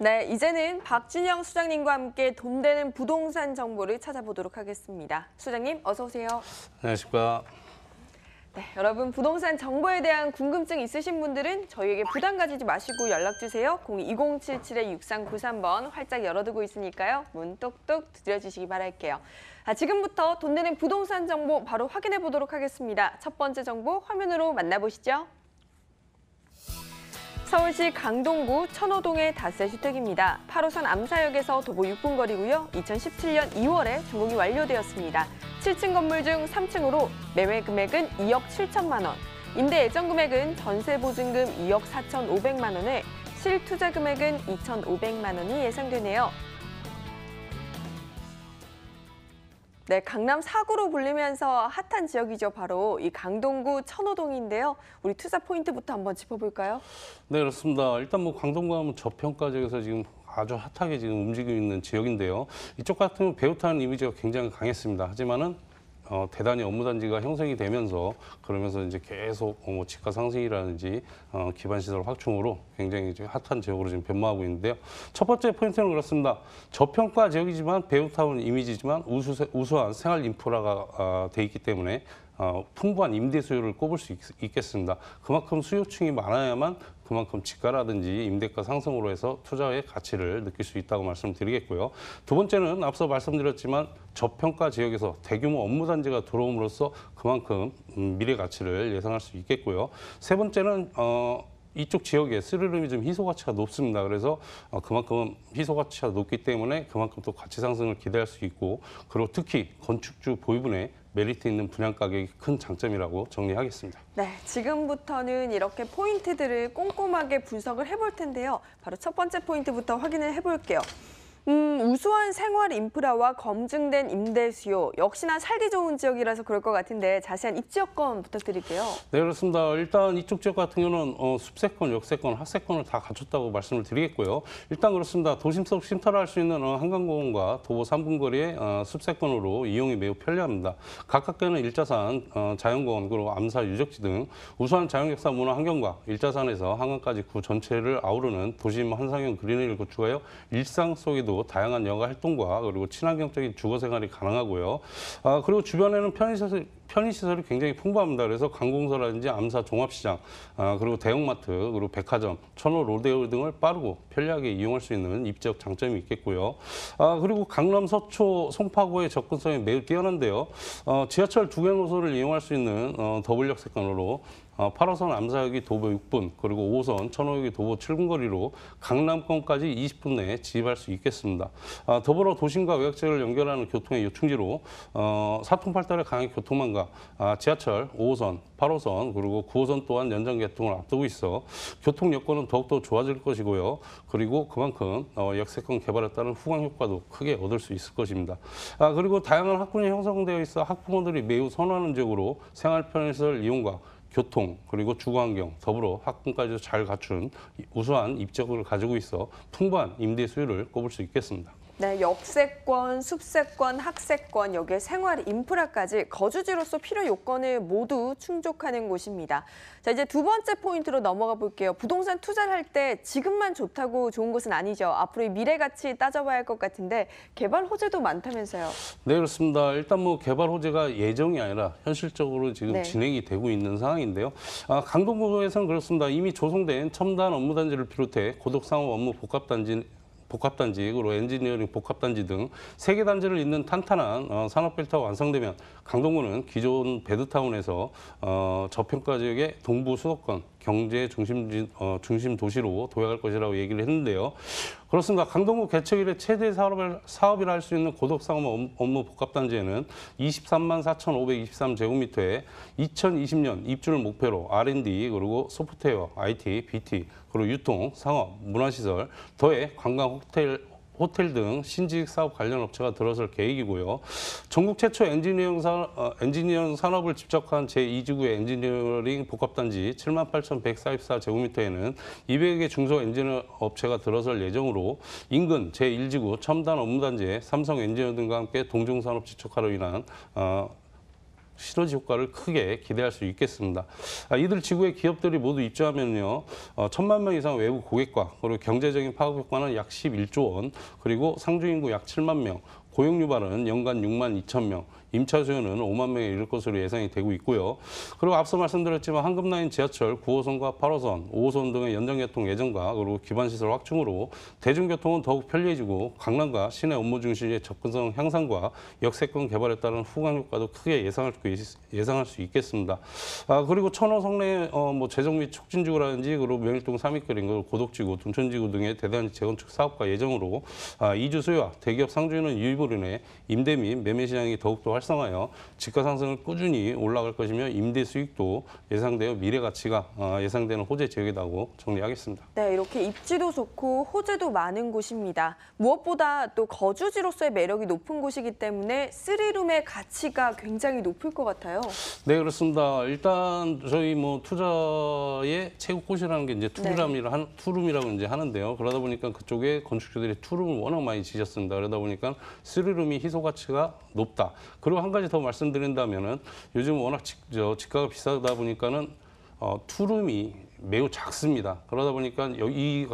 네, 이제는 박준영 수장님과 함께 돈 되는 부동산 정보를 찾아보도록 하겠습니다. 수장님, 어서 오세요. 안녕하십니까. 네, 여러분 부동산 정보에 대한 궁금증 있으신 분들은 저희에게 부담 가지지 마시고 연락 주세요. 022077-6393번 활짝 열어두고 있으니까요. 문 똑똑 두드려주시기 바랄게요. 아, 지금부터 돈 되는 부동산 정보 바로 확인해 보도록 하겠습니다. 첫 번째 정보 화면으로 만나보시죠. 서울시 강동구 천호동의 닷새 주택입니다. 8호선 암사역에서 도보 6분 거리고요. 2017년 2월에 준공이 완료되었습니다. 7층 건물 중 3층으로 매매 금액은 2억 7천만 원, 임대 예정 금액은 전세 보증금 2억 4천 5백만 원에 실투자 금액은 2천5백만 원이 예상되네요. 네, 강남 사구로 불리면서 핫한 지역이죠. 바로 이 강동구 천호동인데요. 우리 투자 포인트부터 한번 짚어볼까요? 네, 그렇습니다. 일단 뭐 강동구 하면 저평가 지역에서 지금 아주 핫하게 지금 움직이고 있는 지역인데요. 이쪽 같은 경우 배우타는 이미지가 굉장히 강했습니다. 하지만은 어, 대단히 업무 단지가 형성이 되면서 그러면서 이제 계속 어, 뭐 집가 상승이라든지 어, 기반 시설 확충으로 굉장히 이제 핫한 지역으로 지금 변모하고 있는데요. 첫 번째 포인트는 그렇습니다. 저평가 지역이지만 배우타운 이미지지만 우수, 우수한 생활 인프라가 어, 돼 있기 때문에 어, 풍부한 임대 수요를 꼽을 수 있, 겠습니다 그만큼 수요층이 많아야만 그만큼 집가라든지 임대가 상승으로 해서 투자의 가치를 느낄 수 있다고 말씀드리겠고요. 두 번째는 앞서 말씀드렸지만 저평가 지역에서 대규모 업무 단지가 들어옴으로써 그만큼 음, 미래 가치를 예상할 수 있겠고요. 세 번째는 어, 이쪽 지역에 스르름이 좀 희소 가치가 높습니다. 그래서 어, 그만큼 희소 가치가 높기 때문에 그만큼 또 가치 상승을 기대할 수 있고 그리고 특히 건축주 보유분의 메리트 있는 분양 가격이 큰 장점이라고 정리하겠습니다. 네, 지금부터는 이렇게 포인트들을 꼼꼼하게 분석을 해볼 텐데요. 바로 첫 번째 포인트부터 확인을 해볼게요. 음, 우수한 생활 인프라와 검증된 임대 수요 역시나 살기 좋은 지역이라서 그럴 것 같은데 자세한 입지여건 부탁드릴게요. 네 그렇습니다. 일단 이쪽 지역 같은 경우는 어, 숲세권, 역세권, 학세권을 다 갖췄다고 말씀을 드리겠고요. 일단 그렇습니다. 도심 속 쉼터를 할수 있는 어, 한강공원과 도보 3분 거리의 어, 숲세권으로 이용이 매우 편리합니다. 가깝게는 일자산, 어, 자연공원, 그리고 암사 유적지 등 우수한 자연역사 문화 환경과 일자산에서 한강까지 구 전체를 아우르는 도심 환상형 그린을 구축하여 일상 속에도 다양한 영화 활동과 그리고 친환경적인 주거 생활이 가능하고요. 아, 그리고 주변에는 편의시설, 편의시설이 굉장히 풍부합니다. 그래서 관공서라든지 암사 종합시장, 아, 그리고 대형마트, 그리고 백화점, 천호 롯데홀 등을 빠르고 편리하게 이용할 수 있는 입지적 장점이 있겠고요. 아, 그리고 강남, 서초, 송파구의 접근성이 매우 뛰어난데요. 어, 지하철 두개 노선을 이용할 수 있는 어, 더블역 세권으로 8호선 어, 암사역이 도보 6분 그리고 5호선 천호역이 도보 7분 거리로 강남권까지 20분 내에 진입할 수 있겠습니다. 어, 더불어 도심과 외곽지를 연결하는 교통의 요충지로 어, 사통팔달의 강의 교통망과 아, 지하철 5호선, 8호선 그리고 9호선 또한 연장 개통을 앞두고 있어 교통 여건은 더욱더 좋아질 것이고요. 그리고 그만큼 역세권 개발에 따른 후광 효과도 크게 얻을 수 있을 것입니다. 아, 그리고 다양한 학군이 형성되어 있어 학부모들이 매우 선호하는 지역으로 생활 편의시설 이용과 교통 그리고 주거환경 더불어 학군까지도 잘 갖춘 우수한 입적을 가지고 있어 풍부한 임대 수요를 꼽을 수 있겠습니다. 네, 역세권, 숲세권, 학세권, 여기에 생활 인프라까지 거주지로서 필요 요건을 모두 충족하는 곳입니다. 자, 이제 두 번째 포인트로 넘어가 볼게요. 부동산 투자를 할 때 지금만 좋다고 좋은 것은 아니죠. 앞으로의 미래 가치 따져봐야 할 것 같은데 개발 호재도 많다면서요. 네, 그렇습니다. 일단 뭐 개발 호재가 예정이 아니라 현실적으로 지금 네. 진행이 되고 있는 상황인데요. 아, 강동구에서는 그렇습니다. 이미 조성된 첨단 업무단지를 비롯해 고독상업 업무 복합단지 복합단지, 그리고 엔지니어링 복합단지 등세개 단지를 잇는 탄탄한 어, 산업벨트가 완성되면 강동구는 기존 베드타운에서 어, 저평가 지역의 동부 수도권 경제 중심 어, 중심 도시로 도약할 것이라고 얘기를 했는데요. 그렇습니다. 강동구 개척 이래 최대 사업을 사업이라 할 수 있는 고덕상업 업무 복합단지에는 23만 4,523제곱미터에 2020년 입주를 목표로 R&D 그리고 소프트웨어, IT, BT 그리고 유통, 상업, 문화시설 더해 관광 호텔 호텔 등 신지식 사업 관련 업체가 들어설 계획이고요. 전국 최초 엔지니어링, 산업, 어, 엔지니어링 산업을 집적한 제2지구의 엔지니어링 복합단지 78,144제곱미터에는 200개 중소 엔지니어 업체가 들어설 예정으로 인근 제1지구 첨단 업무단지에 삼성 엔지니어 등과 함께 동종산업 집적화로 인한 어, 시너지 효과를 크게 기대할 수 있겠습니다. 아, 이들 지구의 기업들이 모두 입주하면요. 어, 천만 명 이상 외부 고객과 그리고 경제적인 파급 효과는 약 11조 원, 그리고 상주 인구 약 7만 명, 고용 유발은 연간 6만 2천 명, 임차 수요는 5만 명에 이를 것으로 예상이 되고 있고요. 그리고 앞서 말씀드렸지만 황금라인 지하철 9호선과 8호선, 5호선 등의 연장개통 예정과 그리고 기반시설 확충으로 대중교통은 더욱 편리해지고 강남과 시내 업무 중심의 접근성 향상과 역세권 개발에 따른 후광 효과도 크게 예상할 수, 예상할 수 있겠습니다. 아, 그리고 천호 성내 어, 뭐 재정 및 촉진지구라든지 그리고 명일동 삼익거리, 고덕지구, 둔천지구 등의 대단히 재건축 사업과 예정으로 아, 이주 수요와 대기업 상주인는 유입으로 인해 임대 및 매매 시장이 더욱더 활성화하여 집가 상승을 꾸준히 올라갈 것이며 임대 수익도 예상되어 미래 가치가 어, 예상되는 호재 지역이라고 정리하겠습니다. 네, 이렇게 입지도 좋고 호재도 많은 곳입니다. 무엇보다 또 거주지로서의 매력이 높은 곳이기 때문에 쓰리룸의 가치가 굉장히 높을 것 같아요. 네, 그렇습니다. 일단 저희 뭐 투자의 최고곳이라는게 이제 투룸이라 네. 투룸이라고 이제 하는데요. 그러다 보니까 그쪽에 건축주들이 투룸을 워낙 많이 지셨습니다. 그러다 보니까 쓰리룸이 희소 가치가 높다. 그리고 한 가지 더 말씀드린다면은 요즘 워낙 집, 저, 집가가 비싸다 보니까는 어, 투룸이 매우 작습니다. 그러다 보니까 여이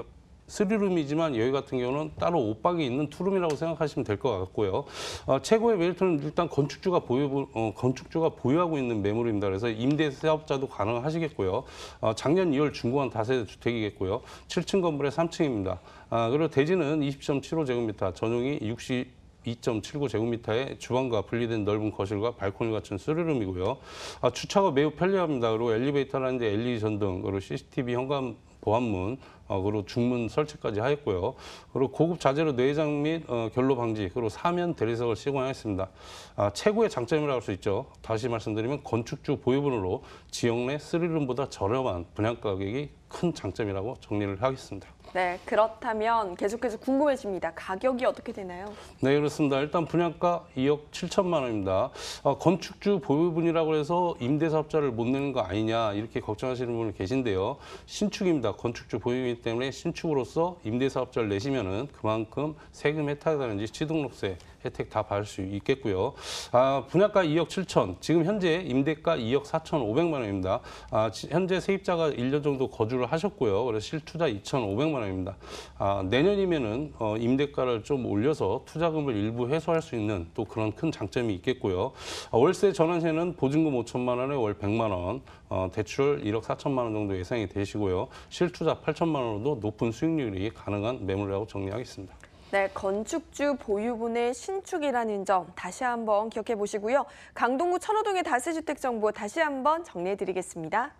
쓰리룸이지만 여기 같은 경우는 따로 옷방이 있는 투룸이라고 생각하시면 될 것 같고요. 어, 최고의 메리트는 일단 건축주가 보유 어, 건축주가 보유하고 있는 매물입니다. 그래서 임대 사업자도 가능하시겠고요. 어, 작년 2월 중고한 다세대 주택이겠고요. 7층 건물에 3층입니다. 아, 그리고 대지는 20.75제곱미터, 전용이 60 2.79제곱미터의 주방과 분리된 넓은 거실과 발코니 같은 쓰르름이고요. 아, 주차가 매우 편리합니다. 그리고 엘리베이터라는 데 엘리 전등, 그리고 CCTV 현관 보안문, 어, 그리고 중문 설치까지 하였고요. 그리고 고급 자재로 뇌장 및 어, 결로 방지, 그리고 사면 대리석을 시공하였습니다. 아, 최고의 장점이라고 할 수 있죠. 다시 말씀드리면 건축주 보유분으로 지역 내 쓰리룸보다 저렴한 분양 가격이 큰 장점이라고 정리를 하겠습니다. 네, 그렇다면 계속해서 궁금해집니다. 가격이 어떻게 되나요? 네, 그렇습니다. 일단 분양가 2억 7천만 원입니다. 아, 건축주 보유분이라고 해서 임대사업자를 못 내는 거 아니냐 이렇게 걱정하시는 분 계신데요. 신축입니다. 건축주 보유이기 때문에 신축으로서 임대사업자를 내시면 은 그만큼 세금 혜택이 되는지 취등록세 혜택 다 받을 수 있겠고요. 아, 분양가 2억 7천, 지금 현재 임대가 2억 4천 5백만 원입니다. 아, 현재 세입자가 1년 정도 거주를 하셨고요. 그래서 실투자 2천5백만 원입니다. 아, 내년이면은 어, 임대가를 좀 올려서 투자금을 일부 해소할 수 있는 또 그런 큰 장점이 있겠고요. 아, 월세 전환세는 보증금 5천만 원에 월 100만 원, 어, 대출 1억 4천만 원 정도 예상이 되시고요. 실투자 8천만 원으로도 높은 수익률이 가능한 매물이라고 정리하겠습니다. 네, 건축주 보유분의 신축이라는 점 다시 한번 기억해 보시고요. 강동구 천호동의 다세주택 정보 다시 한번 정리해 드리겠습니다.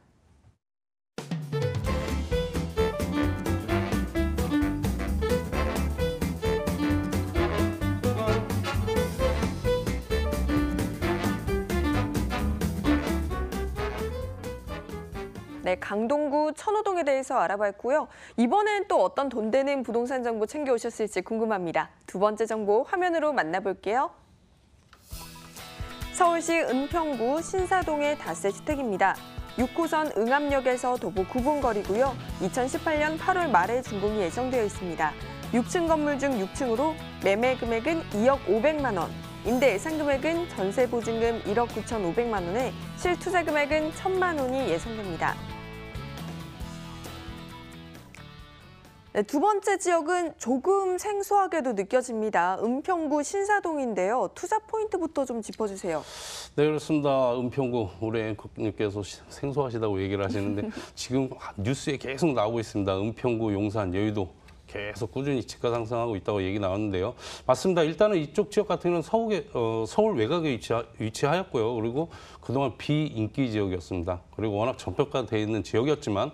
네, 강동구 천호동에 대해서 알아봤고요. 이번엔 또 어떤 돈 되는 부동산 정보 챙겨오셨을지 궁금합니다. 두 번째 정보 화면으로 만나볼게요. 서울시 은평구 신사동의 닷새 주택입니다. 6호선 응암역에서 도보 9분 거리고요. 2018년 8월 말에 준공이 예정되어 있습니다. 6층 건물 중 6층으로 매매 금액은 2억 5백만 원, 임대 예상 금액은 전세 보증금 1억 9,500만 원에 실투자 금액은 1천만 원이 예상됩니다. 네, 두 번째 지역은 조금 생소하게도 느껴집니다. 은평구 신사동인데요. 투자 포인트부터 좀 짚어주세요. 네, 그렇습니다. 은평구 우리 앵커님께서 생소하시다고 얘기를 하시는데 지금 뉴스에 계속 나오고 있습니다. 은평구, 용산, 여의도 계속 꾸준히 집값 상승하고 있다고 얘기 나왔는데요. 맞습니다. 일단은 이쪽 지역 같은 경우는 서울에, 어, 서울 외곽에 위치하, 였고요 그리고 그동안 비인기 지역이었습니다. 그리고 워낙 전평가돼 있는 지역이었지만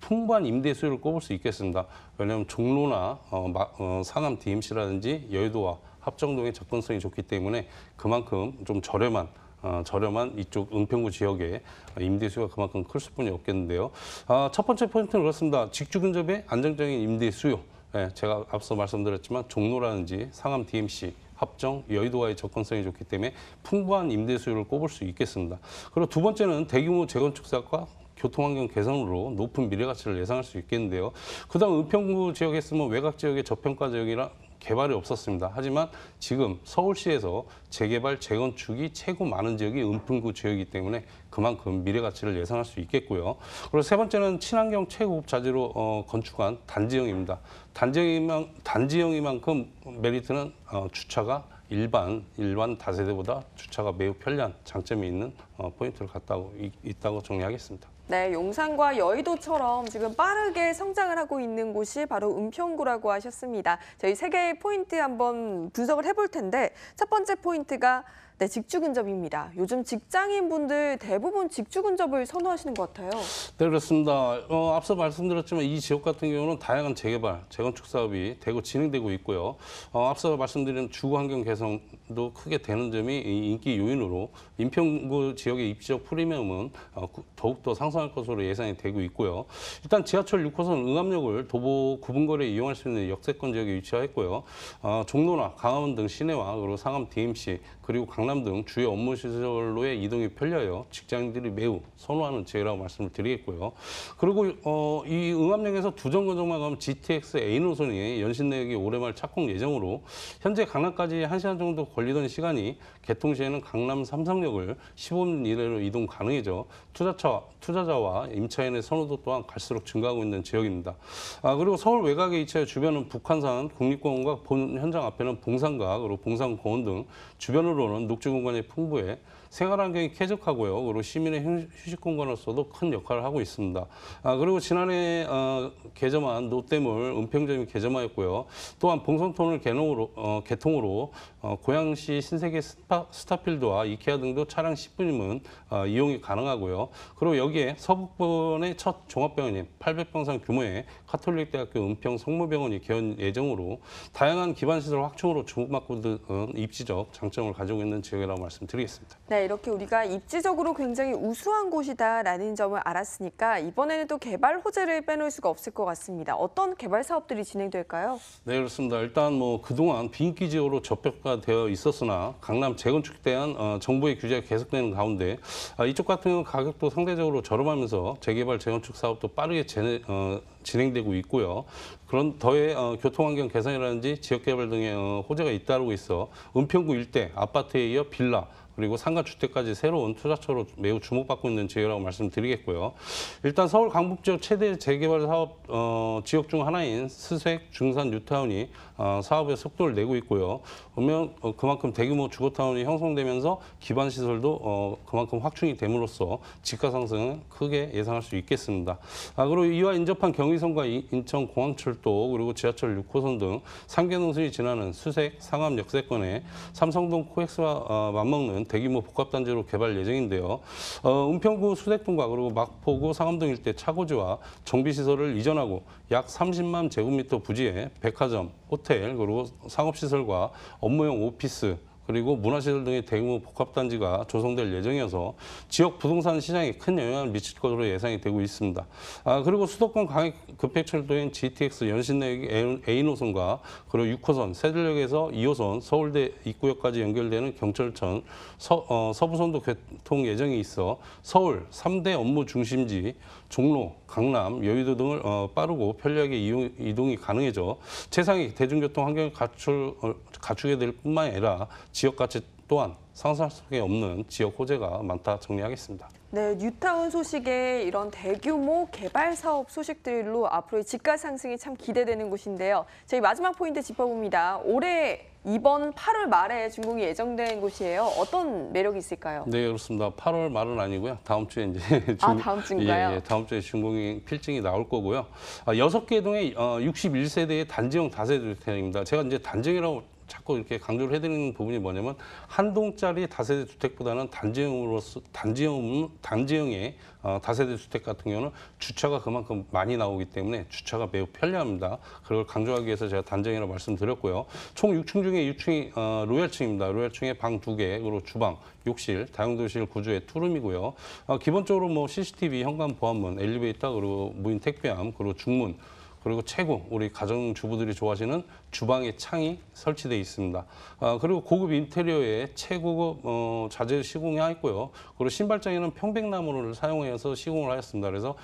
풍부한 임대 수요를 꼽을 수 있겠습니다. 왜냐하면 종로나 어, 마, 어, 상암 DMC라든지 여의도와 합정동의 접근성이 좋기 때문에 그만큼 좀 저렴한 어, 저렴한 이쪽 은평구 지역에 임대 수요가 그만큼 클 수뿐이 없겠는데요. 아, 첫 번째 포인트는 그렇습니다. 직주 근접의 안정적인 임대 수요. 예, 제가 앞서 말씀드렸지만 종로라든지 상암 DMC 합정, 여의도와의 접근성이 좋기 때문에 풍부한 임대 수요를 꼽을 수 있겠습니다. 그리고 두 번째는 대규모 재건축 사업과 교통환경 개선으로 높은 미래 가치를 예상할 수 있겠는데요. 그다음 은평구 지역에 있으면 외곽 지역의 저평가 지역이라 개발이 없었습니다. 하지만 지금 서울시에서 재개발, 재건축이 최고 많은 지역이 은평구 지역이기 때문에 그만큼 미래 가치를 예상할 수 있겠고요. 그리고 세 번째는 친환경 최고급 자재로 어, 건축한 단지형입니다. 단지형이만, 단지형이만큼 메리트는 어, 주차가 일반 일반 다세대보다 주차가 매우 편리한 장점이 있는 어, 포인트를 갖다고 있다고 정리하겠습니다. 네, 용산과 여의도처럼 지금 빠르게 성장을 하고 있는 곳이 바로 은평구라고 하셨습니다. 저희 세 개의 포인트 한번 분석을 해볼 텐데 첫 번째 포인트가 네, 직주근접입니다. 요즘 직장인분들 대부분 직주근접을 선호하시는 것 같아요. 네, 그렇습니다. 어, 앞서 말씀드렸지만 이 지역 같은 경우는 다양한 재개발, 재건축 사업이 대구 진행되고 있고요. 어, 앞서 말씀드린 주거 환경 개선도 크게 되는 점이 인기 요인으로 인평구 지역의 입지적 프리미엄은 어, 더욱더 상승할 것으로 예상이 되고 있고요. 일단 지하철 6호선 응암역을 도보 구분거리에 이용할 수 있는 역세권 지역에 위치하였고요. 어, 종로나 강화문 등 시내와 그리고 상암 DMC 그리고 강 강남 등 주요 업무 시설로의 이동이 편리하여 직장인들이 매우 선호하는 지역이라고 말씀을 드리겠고요. 그리고 어, 이 응암역에서 두 정거장만 가면 GTX A 노선이 연신내역이 올해말 착공 예정으로 현재 강남까지 한시간 정도 걸리던 시간이 개통 시에는 강남 삼성역을 15분 이내로 이동 가능해져 투자처, 투자자와 임차인의 선호도 또한 갈수록 증가하고 있는 지역입니다. 아, 그리고 서울 외곽에 위치해 주변은 북한산 국립공원과 본 현장 앞에는 봉산각으로 봉산공원 등 주변으로는 녹지 공간의 풍부해 생활 환경이 쾌적하고요. 그리고 시민의 휴식 공간으로서도 큰 역할을 하고 있습니다. 아, 그리고 지난해 어, 개점한 노댐을 은평점이 개점하였고요. 또한 봉선톤을 개농으로, 어, 개통으로 어, 고양시 신세계 스파, 스타필드와 이케아 등도 차량 10분이면 어, 이용이 가능하고요. 그리고 여기에 서북본의 첫 종합병원인 800병상 규모의 카톨릭대학교 은평 성모병원이 개원 예정으로 다양한 기반시설 확충으로 주목받고 있는 어, 입지적 장점을 가지고 있는 지역이라고 말씀드리겠습니다. 네. 네, 이렇게 우리가 입지적으로 굉장히 우수한 곳이다라는 점을 알았으니까 이번에는 또 개발 호재를 빼놓을 수가 없을 것 같습니다. 어떤 개발 사업들이 진행될까요? 네, 그렇습니다. 일단 뭐 그동안 빈기 지역으로 접벽화 되어 있었으나 강남 재건축에 대한 어, 정부의 규제가 계속되는 가운데 아, 이쪽 같은 경우 가격도 상대적으로 저렴하면서 재개발 재건축 사업도 빠르게 제, 어, 진행되고 있고요. 그런 더해 어, 교통환경 개선이라든지 지역개발 등의 어, 호재가 잇따르고 있어 은평구 일대 아파트에 이어 빌라 그리고 상가주택까지 새로운 투자처로 매우 주목받고 있는 지역이라고 말씀드리겠고요. 일단 서울 강북 지역 최대 재개발 사업 어, 지역 중 하나인 수색 중산, 뉴타운이 어, 사업의 속도를 내고 있고요. 그러면 어, 그만큼 대규모 주거타운이 형성되면서 기반 시설도 어, 그만큼 확충이 됨으로써 지가 상승은 크게 예상할 수 있겠습니다. 아, 그리고 이와 인접한 경의선과 인천 공항철도 그리고 지하철 6호선 등 3개 노선이 지나는 수색, 상암 역세권에 삼성동 코엑스와 맞먹는 대규모 복합단지로 개발 예정인데요. 은평구 수색동과 그리고 막포구 상암동 일대 차고지와 정비시설을 이전하고 약 30만 제곱미터 부지에 백화점, 호텔, 호텔 그리고 상업시설과 업무용 오피스 그리고 문화시설 등의 대규모 복합단지가 조성될 예정이어서 지역 부동산 시장에 큰 영향을 미칠 것으로 예상이 되고 있습니다. 아, 그리고 수도권 강익 급행철도인 GTX 연신내 A 노선과 그리고 6호선 세들역에서 2호선 서울대 입구역까지 연결되는 경철천 서, 어, 서부선도 개통 예정이 있어 서울 3대 업무 중심지 종로, 강남, 여의도 등을 어, 빠르고 편리하게 이용, 이동이 가능해져 최상이 대중교통 환경을 갖출, 어, 갖추게 될 뿐만 아니라 지역 가치 또한 상상 속에 없는 지역 호재가 많다 정리하겠습니다. 네, 뉴타운 소식에 이런 대규모 개발 사업 소식들로 앞으로의 집가 상승이 참 기대되는 곳인데요. 저희 마지막 포인트 짚어봅니다. 올해 이번 8월 말에 준공이 예정된 곳이에요. 어떤 매력이 있을까요? 네, 그렇습니다. 8월 말은 아니고요. 다음 주에 이제 중... 아, 다음 주인가요? 예, 예, 다음 주에 준공이 필증이 나올 거고요. 아, 여섯 개 동의 61세대의 어, 단지형 다세주택입니다. 제가 이제 단지형이라고 자꾸 이렇게 강조를 해드리는 부분이 뭐냐면 한 동짜리 다세대 주택보다는 단지형으로서 단지형 단지형의 어, 다세대 주택 같은 경우는 주차가 그만큼 많이 나오기 때문에 주차가 매우 편리합니다. 그걸 강조하기 위해서 제가 단정이라고 말씀드렸고요. 총 6층 중에 6층이 어, 로얄층입니다. 로얄층에 방 두 개, 그리고 주방, 욕실, 다용도실 구조의 투룸이고요. 어, 기본적으로 뭐 CCTV, 현관 보안문, 엘리베이터, 그리고 무인 택배함, 그리고 중문 그리고 최고 우리 가정 주부들이 좋아하시는 주방의 창이 설치되어 있습니다. 아, 그리고 고급 인테리어에 최고급 어, 자재 시공이 있고요. 그리고 신발장에는 평백나무를 사용해서 시공을 하였습니다. 그래서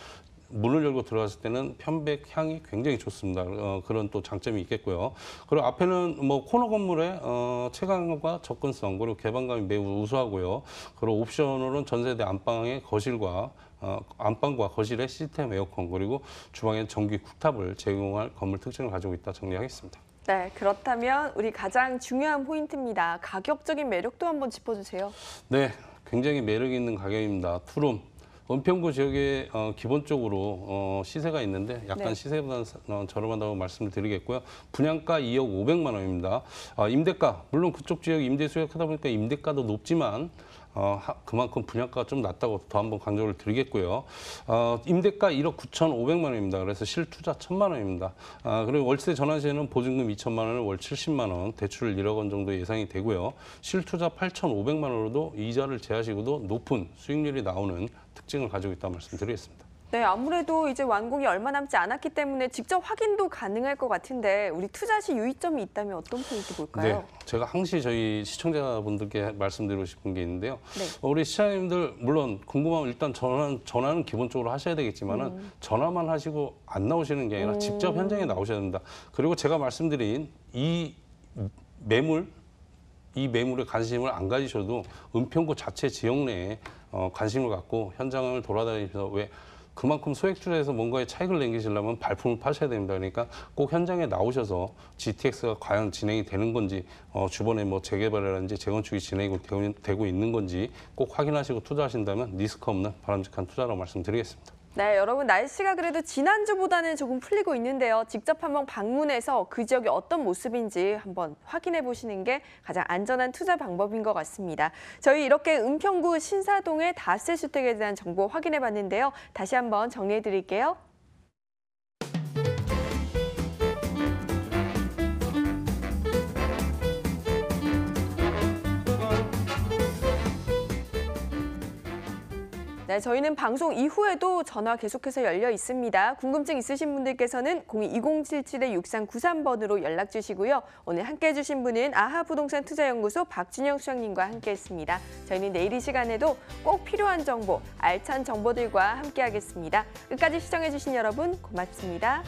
문을 열고 들어갔을 때는 편백 향이 굉장히 좋습니다. 어, 그런 또 장점이 있겠고요. 그리고 앞에는 뭐 코너 건물의 어, 채광과 접근성 그리고 개방감이 매우 우수하고요. 그리고 옵션으로는 전세대 안방의 거실과 어, 안방과 거실의 시스템 에어컨 그리고 주방에 전기 쿡탑을 제공할 건물 특징을 가지고 있다 정리하겠습니다. 네, 그렇다면 우리 가장 중요한 포인트입니다. 가격적인 매력도 한번 짚어주세요. 네, 굉장히 매력 있는 가격입니다. 투룸, 은평구 지역에 어, 기본적으로 어, 시세가 있는데 약간 네. 시세보다는 어, 저렴하다고 말씀을 드리겠고요. 분양가 2억 500만 원입니다. 아, 임대가 물론 그쪽 지역 임대 수역하다 보니까 임대가도 높지만 어, 하, 그만큼 분양가가 좀 낮다고 더 한번 강조를 드리겠고요. 어, 임대가 1억 9,500만 원입니다. 그래서 실투자 1,000만 원입니다. 아, 그리고 월세 전환 시에는 보증금 2,000만 원을 월 70만 원, 대출 1억 원 정도 예상이 되고요. 실투자 8,500만 원으로도 이자를 제하시고도 높은 수익률이 나오는 특징을 가지고 있다는 말씀드리겠습니다. 네, 아무래도 이제 완공이 얼마 남지 않았기 때문에 직접 확인도 가능할 것 같은데 우리 투자 시 유의점이 있다면 어떤 포인트 볼까요? 네, 제가 항시 저희 시청자분들께 말씀드리고 싶은 게 있는데요. 네. 어, 우리 시장님들 물론 궁금하면 일단 전화, 전화는 기본적으로 하셔야 되겠지만 은 음. 전화만 하시고 안 나오시는 게 아니라 음. 직접 현장에 나오셔야 됩니다. 그리고 제가 말씀드린 이 매물 이 매물에 관심을 안 가지셔도 은평구 자체 지역 내에 어, 관심을 갖고 현장을 돌아다니면서 왜 그만큼 소액주에서 뭔가의 차익을 남기시려면 발품을 파셔야 됩니다. 그러니까 꼭 현장에 나오셔서 GTX가 과연 진행이 되는 건지 어, 주변에 뭐 재개발이라든지 재건축이 진행이 되고 있는 건지 꼭 확인하시고 투자하신다면 리스크 없는 바람직한 투자라고 말씀드리겠습니다. 네, 여러분 날씨가 그래도 지난주보다는 조금 풀리고 있는데요. 직접 한번 방문해서 그 지역이 어떤 모습인지 한번 확인해 보시는 게 가장 안전한 투자 방법인 것 같습니다. 저희 이렇게 은평구 신사동의 다세주택에 대한 정보 확인해 봤는데요. 다시 한번 정리해 드릴게요. 네, 저희는 방송 이후에도 전화 계속해서 열려 있습니다. 궁금증 있으신 분들께서는 02-2077-6393번으로 연락 주시고요. 오늘 함께해 주신 분은 아하부동산 투자연구소 박진영 수장님과 함께했습니다. 저희는 내일 이 시간에도 꼭 필요한 정보, 알찬 정보들과 함께하겠습니다. 끝까지 시청해 주신 여러분 고맙습니다.